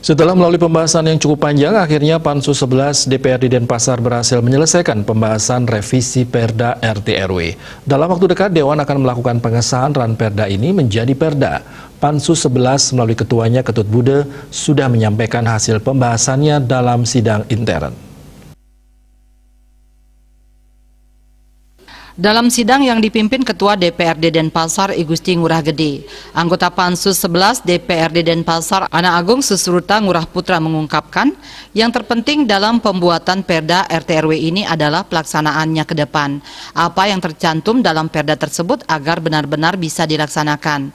Setelah melalui pembahasan yang cukup panjang, akhirnya Pansus 11 DPRD Denpasar berhasil menyelesaikan pembahasan revisi Perda RT Dalam waktu dekat, Dewan akan melakukan pengesahan ran Perda ini menjadi Perda. Pansus 11 melalui ketuanya Ketut Bude sudah menyampaikan hasil pembahasannya dalam sidang intern. Dalam sidang yang dipimpin Ketua DPRD Denpasar I Gusti Ngurah Gede, anggota Pansus 11 DPRD Denpasar Ana Agung Susruta Ngurah Putra mengungkapkan, yang terpenting dalam pembuatan Perda RTRW ini adalah pelaksanaannya ke depan. Apa yang tercantum dalam Perda tersebut agar benar-benar bisa dilaksanakan.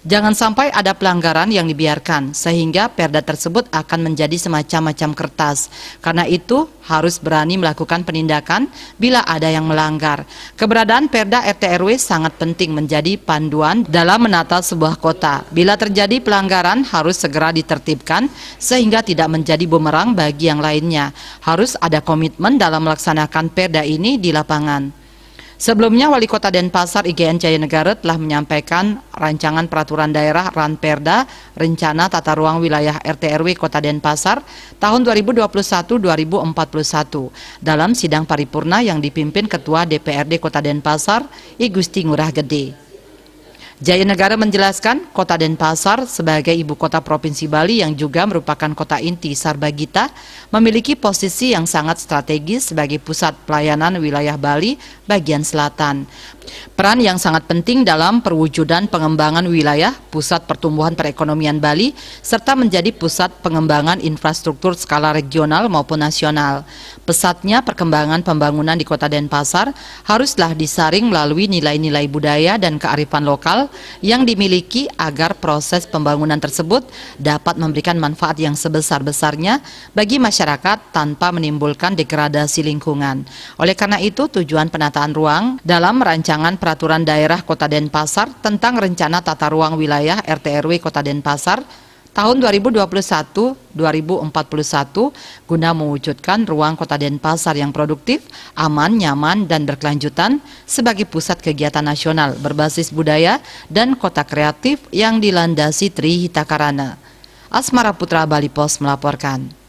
Jangan sampai ada pelanggaran yang dibiarkan, sehingga perda tersebut akan menjadi semacam macam kertas. Karena itu, harus berani melakukan penindakan bila ada yang melanggar. Keberadaan perda RT sangat penting menjadi panduan dalam menata sebuah kota. Bila terjadi pelanggaran, harus segera ditertibkan sehingga tidak menjadi bumerang bagi yang lainnya. Harus ada komitmen dalam melaksanakan perda ini di lapangan. Sebelumnya, Wali Kota Denpasar IGN Jayanegara telah menyampaikan rancangan peraturan daerah Ranperda Rencana Tata Ruang Wilayah (RTRW) Kota Denpasar tahun 2021-2041 dalam sidang paripurna yang dipimpin Ketua DPRD Kota Denpasar I Gusti Ngurah Gede. Negara menjelaskan kota Denpasar sebagai ibu kota Provinsi Bali yang juga merupakan kota inti Sarbagita memiliki posisi yang sangat strategis sebagai pusat pelayanan wilayah Bali bagian selatan. Peran yang sangat penting dalam perwujudan pengembangan wilayah pusat pertumbuhan perekonomian Bali serta menjadi pusat pengembangan infrastruktur skala regional maupun nasional. Pesatnya perkembangan pembangunan di Kota Denpasar haruslah disaring melalui nilai-nilai budaya dan kearifan lokal yang dimiliki agar proses pembangunan tersebut dapat memberikan manfaat yang sebesar-besarnya bagi masyarakat tanpa menimbulkan degradasi lingkungan. Oleh karena itu, tujuan penataan ruang dalam rancangan rancangan peraturan daerah Kota Denpasar tentang rencana tata ruang wilayah RTRW Kota Denpasar tahun 2021-2041 guna mewujudkan ruang Kota Denpasar yang produktif, aman, nyaman, dan berkelanjutan sebagai pusat kegiatan nasional berbasis budaya dan kota kreatif yang dilandasi Trihita Karana. Asmara Putra Bali Pos melaporkan.